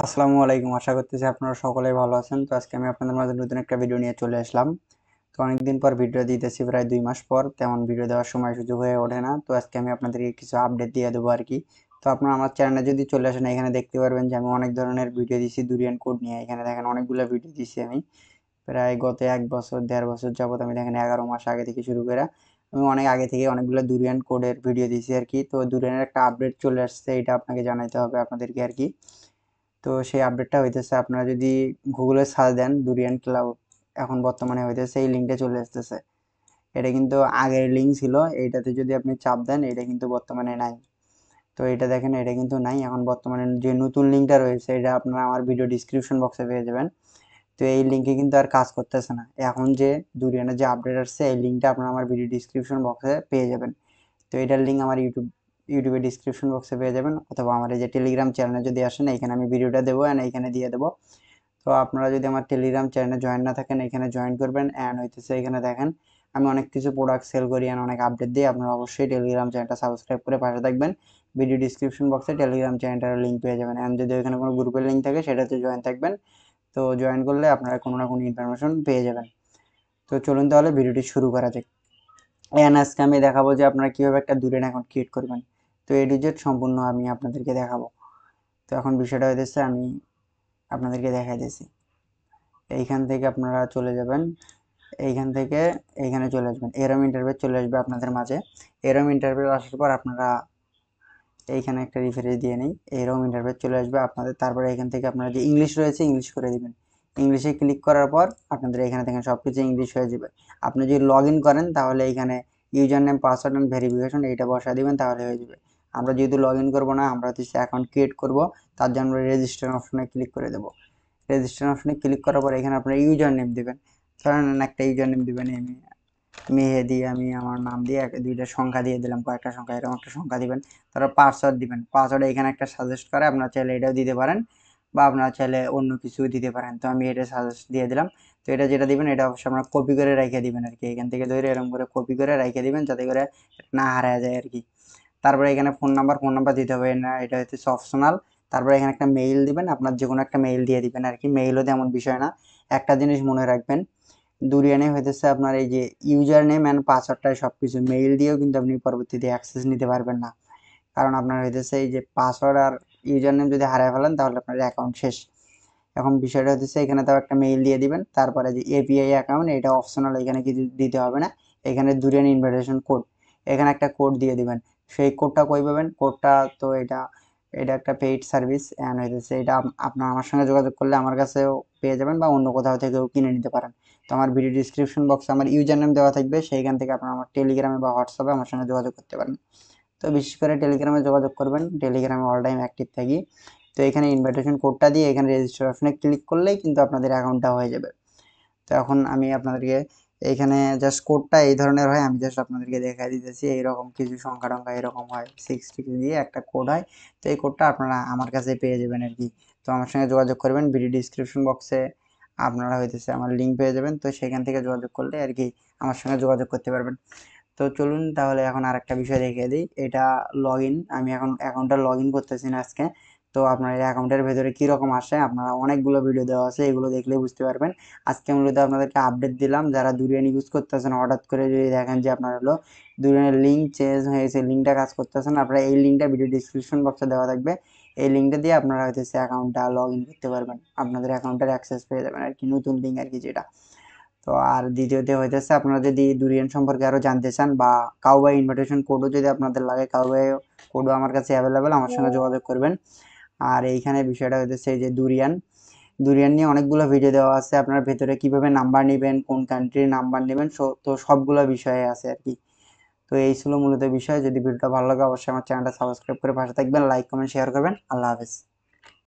আসসালামু আলাইকুম আশা করতেছি আপনারা সকলে ভালো আছেন তো আজকে আমি আপনাদের মাঝে নতুন একটা ভিডিও নিয়ে চলে আসলাম তো অনেকদিন পর ভিডিও দিতেছি প্রায় দুই মাস পর তেমন ভিডিও দেওয়ার সময় সুযোগ হয়ে ওঠে না তো আজকে আমি আপনাদেরকে কিছু আপডেট দিয়ে দেবো আর কি তো আপনারা আমার চ্যানেলে যদি চলে আসেন এখানে দেখতে পারবেন যে আমি অনেক ধরনের ভিডিও দিয়েছি দুরিয়ান কোড নিয়ে এখানে দেখেন অনেকগুলো ভিডিও দিয়েছি আমি প্রায় গত এক বছর দেড় বছর যাবত আমি দেখেন এগারো মাস আগে থেকে শুরু করে আমি অনেক আগে থেকে অনেকগুলো দুরিয়ান কোডের ভিডিও দিয়েছি আর কি তো দুরিয়ানের একটা আপডেট চলে আসছে এটা আপনাকে জানাইতে হবে আপনাদেরকে আর কি তো সেই আপডেটটা হইতেছে আপনারা যদি গুগলে সার্চ দেন ডুরিয়ান ক্লাব এখন বর্তমানে হইতেছে এই লিঙ্কটা চলে আসতেছে এটা কিন্তু আগের লিঙ্ক ছিল এইটাতে যদি আপনি চাপ দেন এটা কিন্তু বর্তমানে নাই তো এটা দেখেন এটা কিন্তু নাই এখন বর্তমানে যে নতুন লিঙ্কটা রয়েছে এটা আপনারা আমার ভিডিও ডিসক্রিপশন বক্সে পেয়ে যাবেন তো এই লিঙ্কে কিন্তু আর কাজ করতেছে না এখন যে দুরিয়ানের যে আপডেট আসছে এই লিঙ্কটা আপনারা আমার ভিডিও ডিসক্রিপশন বক্সে পেয়ে যাবেন তো এটার লিঙ্ক আমার ইউটিউব ইউটিউবে ডিসক্রিপশন বক্সে পেয়ে যাবেন অথবা আমার এই যে টেলিগ্রাম চ্যানেলে যদি আসেন এখানে আমি ভিডিওটা দেবো অ্যান্ড এখানে দিয়ে দেবো তো আপনারা যদি আমার টেলিগ্রাম চ্যানেলে জয়েন না থাকেন এখানে জয়েন করবেন অ্যান্ড হইতেছে এখানে দেখেন আমি অনেক কিছু প্রোডাক্ট সেল করি অ্যান্ড অনেক আপডেট দিই আপনারা অবশ্যই টেলিগ্রাম চ্যানেলটা সাবস্ক্রাইব করে পাশে থাকবেন ভিডিও ডিসক্রিপশন বক্সে টেলিগ্রাম চ্যানেলটার লিঙ্ক পেয়ে যাবেন অ্যান্ড যদি ওখানে কোনো গ্রুপের লিঙ্ক থাকে সেটাতে জয়েন থাকবেন তো জয়েন করলে আপনারা কোনো না কোনো ইনফরমেশন পেয়ে যাবেন তো চলুন তাহলে ভিডিওটি শুরু করা যাক অ্যান্ড আজকে আমি দেখাবো যে আপনারা কীভাবে একটা দূরের অ্যাকাউন্ট ক্রিয়েট করবেন তো এ টু জেড সম্পূর্ণ আমি আপনাদেরকে দেখাবো তো এখন বিষয়টা হয়েছে আমি আপনাদেরকে দেখাই দিয়েছি এইখান থেকে আপনারা চলে যাবেন এইখান থেকে এইখানে চলে আসবেন এরম ইন্টারভিউ চলে আসবে আপনাদের মাঝে এরম ইন্টারভিউ আসার পর আপনারা এইখানে একটা রিফারেন্স দিয়ে নিই এরম ইন্টারভিউ চলে আসবে আপনাদের তারপরে এখান থেকে আপনারা যে ইংলিশ রয়েছে ইংলিশ করে দিবেন ইংলিশে ক্লিক করার পর আপনাদের এখানে থেকে সব কিছু ইংলিশ হয়ে যাবে আপনি যদি লগ করেন তাহলে এইখানে user name password and verification এইটা বসা দিবেন তাহলে হয়ে যাবে আমরা যেহেতু লগ ইন করবো না আমরা হচ্ছে অ্যাকাউন্ট ক্রিয়েট করবো তার জন্য আমরা রেজিস্ট্রেশন অপশনে ক্লিক করে দেবো রেজিস্ট্রেশন অপশনে ক্লিক করার পর এখানে আপনার ইউজার নেম দেবেন ধরেন একটা ইউজার নেম দেবেন আমি মেহেদি আমি আমার নাম দিয়ে এক দুইটা সংখ্যা দিয়ে দিলাম কয়েকটা সংখ্যা এরকম একটা সংখ্যা দিবেন তারপর পাসওয়ার্ড দিবেন পাসওয়ার্ড এখানে একটা সাজেস্ট করে আপনার চাইলে এটাও দিতে পারেন বা আপনারা চাইলে অন্য কিছু দিতে পারেন তো আমি এটা সাজেস্ট দিয়ে দিলাম তো এটা যেটা দিবেন এটা অবশ্যই আপনারা কপি করে রেখে দিবেন আর কি এখান থেকে ধরে এরকম করে কপি করে রেখে দিবেন যাতে করে না হারা যায় আর কি তারপরে এখানে ফোন নাম্বার ফোন নাম্বার দিতে হবে না এটা হচ্ছে অপশনাল তারপরে এখানে একটা মেইল দিবেন আপনার যে কোনো একটা মেইল দিয়ে দিবেন আর কি মেইলও তেমন বিষয় না একটা জিনিস মনে রাখবেন দুরিয়ানে হইতেছে আপনার এই যে ইউজার নেম অ্যান্ড পাসওয়ার্ডটা সব কিছু মেইল দিয়েও কিন্তু আপনি পরবর্তীতে অ্যাক্সেস নিতে পারবেন না কারণ আপনার হইতেছে এই যে পাসওয়ার্ড আর ইউজার নেম যদি হারায় ফেলেন তাহলে আপনার অ্যাকাউন্ট শেষ এখন বিষয়টা হচ্ছে এখানে তাও একটা মেইল দিয়ে দিবেন তারপরে যে এপিআই অ্যাকাউন্ট এটা অপশনাল এখানে কিছু দিতে হবে না এখানে দুরিয়ান ইনভাইটেশন কোড এখানে একটা কোড দিয়ে দিবেন সেই কোডটা কই পাবেন কোডটা তো এটা এটা একটা পেইড সার্ভিস হয়ে হইতেছে এটা আপনার আমার সঙ্গে যোগাযোগ করলে আমার কাছেও পেয়ে যাবেন বা অন্য কোথাও থেকেও কিনে নিতে পারেন তো আমার ভিডিও ডিসক্রিপশন বক্সে আমার ইউজার নেম দেওয়া থাকবে সেইখান থেকে আপনারা আমার টেলিগ্রামে বা হোয়াটসঅ্যাপে আমার সঙ্গে যোগাযোগ করতে পারেন তো বিশেষ করে টেলিগ্রামে যোগাযোগ করবেন টেলিগ্রামে অল টাইম অ্যাক্টিভ থাকি তো এখানে ইনভাইটেশন কোডটা দিয়ে এখানে রেজিস্টার অপশনে ক্লিক করলেই কিন্তু আপনাদের অ্যাকাউন্টটা হয়ে যাবে তো এখন আমি আপনাদেরকে এইখানে জাস্ট কোডটা এই ধরনের হয় আমি জাস্ট আপনাদেরকে দেখাই দিতেছি এইরকম কিছু সংখ্যা টঙ্কা এরকম হয় সিক্সটি দিয়ে একটা কোড হয় তো এই কোডটা আপনারা আমার কাছে পেয়ে যাবেন আর কি তো আমার সঙ্গে যোগাযোগ করবেন ভিডিও ডিসক্রিপশন বক্সে আপনারা হইতেছে আমার লিঙ্ক পেয়ে যাবেন তো সেখান থেকে যোগাযোগ করলে আর কি আমার সঙ্গে যোগাযোগ করতে পারবেন তো চলুন তাহলে এখন আর একটা বিষয় দেখিয়ে দিই এটা লগ আমি এখন অ্যাকাউন্টটা লগ করতেছি না আজকে তো আপনার এই অ্যাকাউন্টের ভেতরে কীরকম আসে আপনারা অনেকগুলো ভিডিও দেওয়া আছে এগুলো দেখলে বুঝতে পারবেন আজকে মূলত আপনাদেরকে আপডেট দিলাম যারা দুরিয়ানি ইউজ করতেছেন হঠাৎ করে যদি দেখেন যে আপনার হলো দুরিয়ানের লিঙ্ক চেঞ্জ হয়েছে লিঙ্কটা কাজ করতেছেন আপনারা এই লিঙ্কটা ভিডিও ডিসক্রিপশন বক্সে দেওয়া থাকবে এই লিঙ্কটা দিয়ে আপনারা হয়তো সে অ্যাকাউন্টটা লগ ইন করতে পারবেন আপনাদের অ্যাকাউন্টের অ্যাক্সেস পেয়ে যাবেন আর কি নতুন লিঙ্ক আর কি যেটা তো আর দ্বিতীয়তে হইতেছে আপনারা যদি দুরিয়ান সম্পর্কে আরও জানতে চান বা কাউবাই ইনভাইটেশন কোডও যদি আপনাদের লাগে কাউবাই কোডও আমার কাছে অ্যাভেলেবেল আমার সঙ্গে যোগাযোগ করবেন আর এইখানে বিষয়টা হচ্ছে যে দুরিয়ান দুরিয়ান নিয়ে অনেকগুলো ভিডিও দেওয়া আছে আপনার ভেতরে কিভাবে নাম্বার নেবেন কোন কান্ট্রির নাম্বার নেবেন তো সবগুলো বিষয়ে আছে আর কি তো এই ছিল মূলত বিষয় যদি ভিডিওটা ভালো লাগে অবশ্যই আমার চ্যানেলটা সাবস্ক্রাইব করে পাশে থাকবেন লাইক কমেন্ট শেয়ার করবেন আল্লাহ হাফেজ